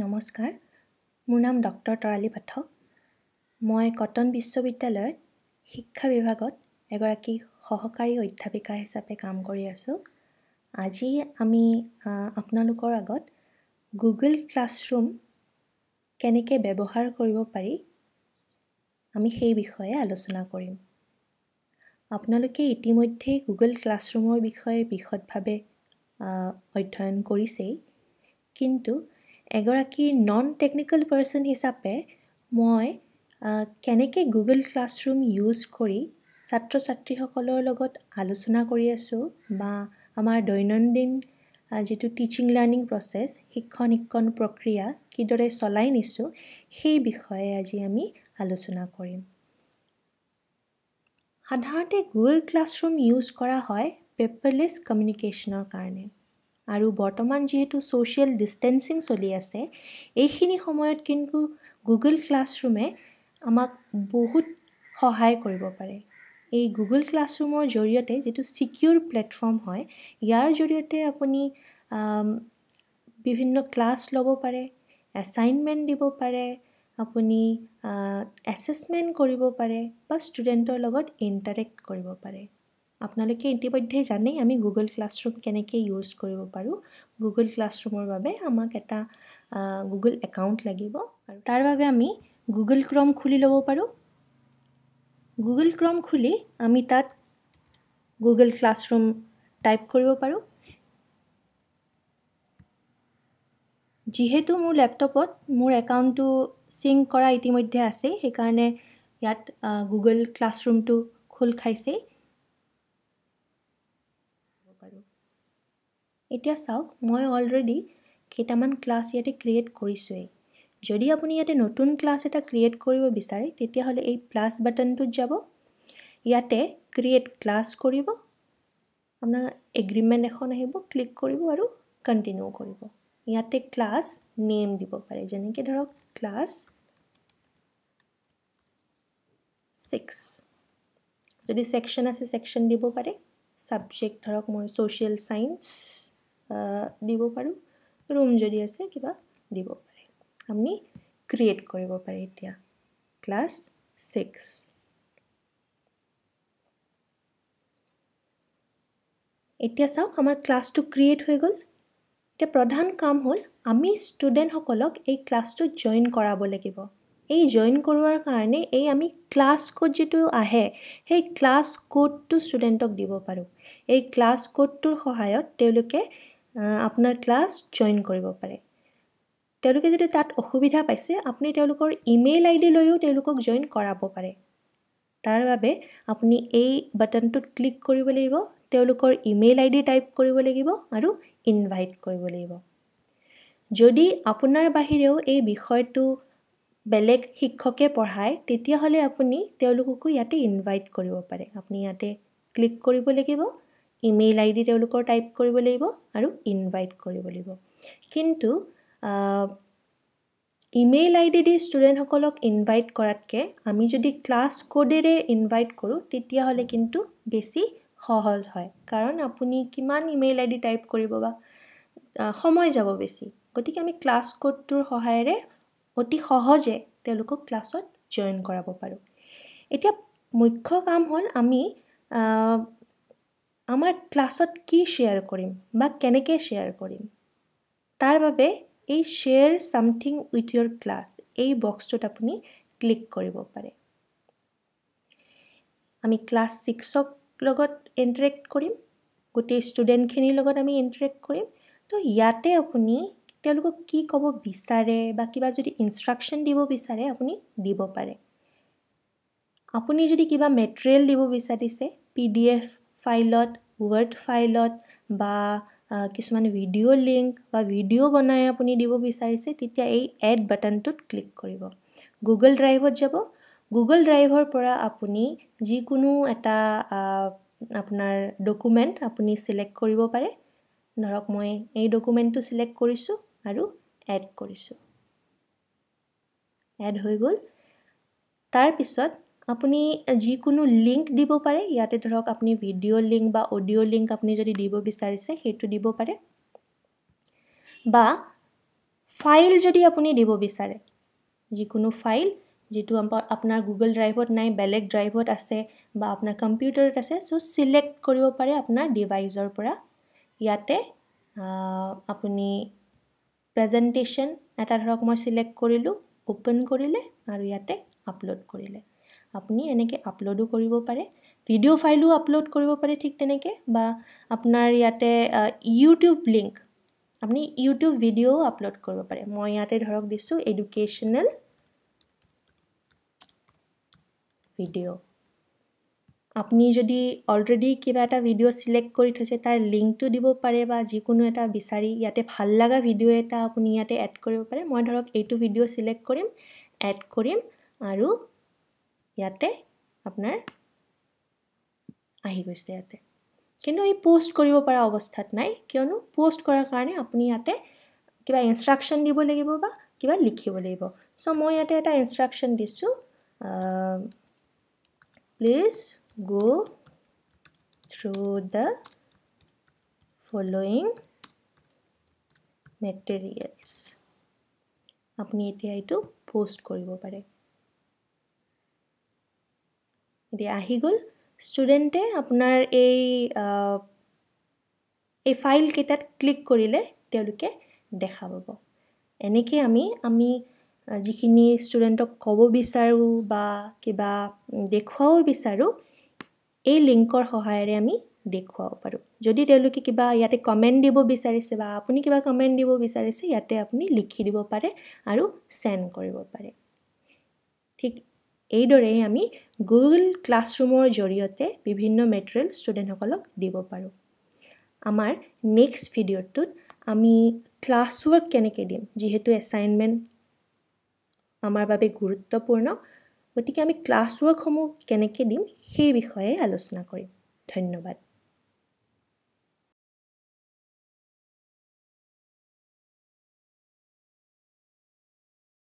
নমস্কাৰ মোৰ নাম ডক্টৰ তৰালী পাঠক মই কটন বিশ্ববিদ্যালয়ত শিক্ষা বিভাগত এগৰাকী সহকাৰী অধ্যাপিকা হিচাপে কাম কৰি আছোঁ আজি আমি আপোনালোকৰ আগত গুগল ক্লাছৰুম কেনেকৈ ব্যৱহাৰ কৰিব পাৰি আমি সেই বিষয়ে আলোচনা কৰিম আপোনালোকে ইতিমধ্যেই গুগল ক্লাছৰুমৰ বিষয়ে বিশদভাৱে অধ্যয়ন কৰিছেই কিন্তু এগৰাকী নন টেকনিকেল পাৰ্চন হিচাপে মই কেনেকৈ গুগল ক্লাছৰুম ইউজ কৰি ছাত্ৰ ছাত্ৰীসকলৰ লগত আলোচনা কৰি আছোঁ বা আমাৰ দৈনন্দিন যিটো টিচিং লাৰ্ণিং প্ৰচেছ শিক্ষণ শিক্ষণ প্ৰক্ৰিয়া কিদৰে চলাই নিছোঁ সেই বিষয়ে আজি আমি আলোচনা কৰিম সাধাৰণতে গুগল ক্লাছৰুম ইউজ কৰা হয় পেপাৰলেছ কমিউনিকেশ্যনৰ কাৰণে আৰু বৰ্তমান যিহেতু ছ'চিয়েল ডিষ্টেঞ্চিং চলি আছে এইখিনি সময়ত কিন্তু গুগল ক্লাছৰুমে আমাক বহুত সহায় কৰিব পাৰে এই গুগল ক্লাছৰুমৰ জৰিয়তে যিটো ছিকিউৰ প্লেটফৰ্ম হয় ইয়াৰ জৰিয়তে আপুনি বিভিন্ন ক্লাছ ল'ব পাৰে এছাইনমেণ্ট দিব পাৰে আপুনি এছেছমেণ্ট কৰিব পাৰে বা ষ্টুডেণ্টৰ লগত ইণ্টাৰেক্ট কৰিব পাৰে আপোনালোকে ইতিমধ্যে জানেই আমি গুগল ক্লাছৰুম কেনেকৈ ইউজ কৰিব পাৰোঁ গুগল ক্লাছৰুমৰ বাবে আমাক এটা গুগল একাউণ্ট লাগিব আৰু তাৰ বাবে আমি গুগল ক্ৰম খুলি ল'ব পাৰোঁ গুগল ক্ৰম খুলি আমি তাত গুগল ক্লাছৰুম টাইপ কৰিব পাৰোঁ যিহেতু মোৰ লেপটপত মোৰ একাউণ্টটো চিংক কৰা ইতিমধ্যে আছে সেইকাৰণে ইয়াত গুগল ক্লাছৰুমটো খোল খাইছেই এতিয়া চাওক মই অলৰেডি কেইটামান ক্লাছ ইয়াতে ক্ৰিয়েট কৰিছোঁৱেই যদি আপুনি ইয়াতে নতুন ক্লাছ এটা ক্ৰিয়েট কৰিব বিচাৰে তেতিয়াহ'লে এই প্লাছ বাটনটোত যাব ইয়াতে ক্ৰিয়েট ক্লাছ কৰিব আপোনাৰ এগ্ৰিমেণ্ট এখন আহিব ক্লিক কৰিব আৰু কণ্টিনিউ কৰিব ইয়াতে ক্লাছ নেম দিব পাৰে যেনেকৈ ধৰক ক্লাছ ছিক্স যদি ছেকশ্যন আছে ছেকশ্যন দিব পাৰে ছাবজেক্ট ধৰক মই ছ'চিয়েল ছায়েঞ্চ দিব পাৰোঁ ৰুম যদি আছে কিবা দিব পাৰে আমি ক্ৰিয়েট কৰিব পাৰি এতিয়া ক্লাছ ছিক্স এতিয়া চাওক আমাৰ ক্লাছটো ক্ৰিয়েট হৈ গ'ল এতিয়া প্ৰধান কাম হ'ল আমি ষ্টুডেণ্টসকলক এই ক্লাছটো জইন কৰাব লাগিব এই জইন কৰোৱাৰ কাৰণে এই আমি ক্লাছ ক'ড যিটো আহে সেই ক্লাছ ক'ডটো ষ্টুডেণ্টক দিব পাৰোঁ এই ক্লাছ ক'ডটোৰ সহায়ত তেওঁলোকে আপোনাৰ ক্লাছ জইন কৰিব পাৰে তেওঁলোকে যদি তাত অসুবিধা পাইছে আপুনি তেওঁলোকৰ ইমেইল আই ডি লৈও তেওঁলোকক জইন কৰাব পাৰে তাৰ বাবে আপুনি এই বাটনটোত ক্লিক কৰিব লাগিব তেওঁলোকৰ ইমেইল আই ডি টাইপ কৰিব লাগিব আৰু ইনভাইট কৰিব লাগিব যদি আপোনাৰ বাহিৰেও এই বিষয়টো বেলেগ শিক্ষকে পঢ়ায় তেতিয়াহ'লে আপুনি তেওঁলোককো ইয়াতে ইনভাইট কৰিব পাৰে আপুনি ইয়াতে ক্লিক কৰিব লাগিব ইমেইল আই ডি তেওঁলোকৰ টাইপ কৰিব লাগিব আৰু ইনভাইট কৰিব লাগিব কিন্তু ইমেইল আই ডি দি ষ্টুডেণ্টসকলক ইনভাইট কৰাতকৈ আমি যদি ক্লাছ কোডেৰে ইনভাইট কৰোঁ তেতিয়াহ'লে কিন্তু বেছি সহজ হয় কাৰণ আপুনি কিমান ইমেইল আই ডি টাইপ কৰিব বা সময় যাব বেছি গতিকে আমি ক্লাছ কোডটোৰ সহায়েৰে অতি সহজে তেওঁলোকক ক্লাছত জইন কৰাব পাৰোঁ এতিয়া মুখ্য কাম হ'ল আমি আমাৰ ক্লাছত কি শ্বেয়াৰ কৰিম বা কেনেকৈ শ্বেয়াৰ কৰিম তাৰ বাবে এই share something with your class এই বক্সটোত আপুনি ক্লিক কৰিব পাৰে আমি ক্লাছ ছিক্সক লগত ইণ্টাৰেক্ট কৰিম গোটেই ষ্টুডেণ্টখিনিৰ লগত আমি ইণ্টাৰেক্ট কৰিম তো ইয়াতে আপুনি তেওঁলোকক কি ক'ব বিচাৰে বা কিবা যদি ইনষ্ট্ৰাকশ্যন দিব বিচাৰে আপুনি দিব পাৰে আপুনি যদি কিবা মেটেৰিয়েল দিব বিচাৰিছে পি ডি এফ ফাইলত ৱৰ্ড ফাইলত বা কিছুমান ভিডিঅ' লিংক বা ভিডিঅ' বনাই আপুনি দিব বিচাৰিছে তেতিয়া এই এড বাটনটোত ক্লিক কৰিব গুগল ড্ৰাইভত যাব গুগল ড্ৰাইভৰ পৰা আপুনি যিকোনো এটা আপোনাৰ ডকুমেণ্ট আপুনি চিলেক্ট কৰিব পাৰে ধৰক মই এই ডকুমেণ্টটো চিলেক্ট কৰিছোঁ আৰু এড কৰিছোঁ এড হৈ গ'ল তাৰপিছত আপুনি যিকোনো লিংক দিব পাৰে ইয়াতে ধৰক আপুনি ভিডিঅ' লিংক বা অডিঅ' লিংক আপুনি যদি দিব বিচাৰিছে সেইটো দিব পাৰে বা ফাইল যদি আপুনি দিব বিচাৰে যিকোনো ফাইল যিটো আপোনাৰ গুগল ড্ৰাইভত নাই বেলেগ ড্ৰাইভত আছে বা আপোনাৰ কম্পিউটাৰত আছে চ' চিলেক্ট কৰিব পাৰে আপোনাৰ ডিভাইচৰ পৰা ইয়াতে আপুনি প্ৰেজেণ্টেশ্যন এটা ধৰক মই চিলেক্ট কৰিলোঁ অ'পেন কৰিলে আৰু ইয়াতে আপলোড কৰিলে আপুনি এনেকৈ আপলোডো কৰিব পাৰে ভিডিঅ' ফাইলো আপলোড কৰিব পাৰে ঠিক তেনেকৈ বা আপোনাৰ ইয়াতে ইউটিউব লিংক আপুনি ইউটিউব ভিডিঅ'ও আপলোড কৰিব পাৰে মই ইয়াতে ধৰক দিছোঁ এডুকেশ্যনেল ভিডিঅ' আপুনি যদি অলৰেডি কিবা এটা ভিডিঅ' চিলেক্ট কৰি থৈছে তাৰ লিংকটো দিব পাৰে বা যিকোনো এটা বিচাৰি ইয়াতে ভাল লগা ভিডিঅ' এটা আপুনি ইয়াতে এড কৰিব পাৰে মই ধৰক এইটো ভিডিঅ' চিলেক্ট কৰিম এড কৰিম আৰু ইয়াতে আপোনাৰ আহি গৈছে ইয়াতে কিন্তু এই পোষ্ট কৰিব পৰা অৱস্থাত নাই কিয়নো পোষ্ট কৰাৰ কাৰণে আপুনি ইয়াতে কিবা ইনষ্ট্ৰাকশ্যন দিব লাগিব বা কিবা লিখিব লাগিব চ' মই ইয়াতে এটা ইনষ্ট্ৰাকশ্যন দিছোঁ প্লিজ গ' থ্ৰু দ্য ফল'য়িং মেটেৰিয়েলছ আপুনি এতিয়া এইটো পোষ্ট কৰিব পাৰে এতিয়া আহি গ'ল ষ্টুডেণ্টে আপোনাৰ এই এই ফাইলকেইটাত ক্লিক কৰিলে তেওঁলোকে দেখা পাব এনেকৈ আমি আমি যিখিনি ষ্টুডেণ্টক ক'ব বিচাৰোঁ বা কিবা দেখুৱাব বিচাৰোঁ এই লিংকৰ সহায়েৰে আমি দেখুৱাব পাৰোঁ যদি তেওঁলোকে কিবা ইয়াতে কমেণ্ট দিব বিচাৰিছে বা আপুনি কিবা কমেণ্ট দিব বিচাৰিছে ইয়াতে আপুনি লিখি দিব পাৰে আৰু চেণ্ড কৰিব পাৰে ঠিক এইদৰেই আমি গুগল ক্লাছৰুমৰ জৰিয়তে বিভিন্ন মেটেৰিয়েল ষ্টুডেণ্টসকলক দিব পাৰোঁ আমাৰ নেক্সট ভিডিঅ'টোত আমি ক্লাছ ৱৰ্ক কেনেকৈ দিম যিহেতু এছাইনমেণ্ট আমাৰ বাবে গুৰুত্বপূৰ্ণ গতিকে আমি ক্লাছৱৰ্কসমূহ কেনেকৈ দিম সেই বিষয়ে আলোচনা কৰিম ধন্যবাদ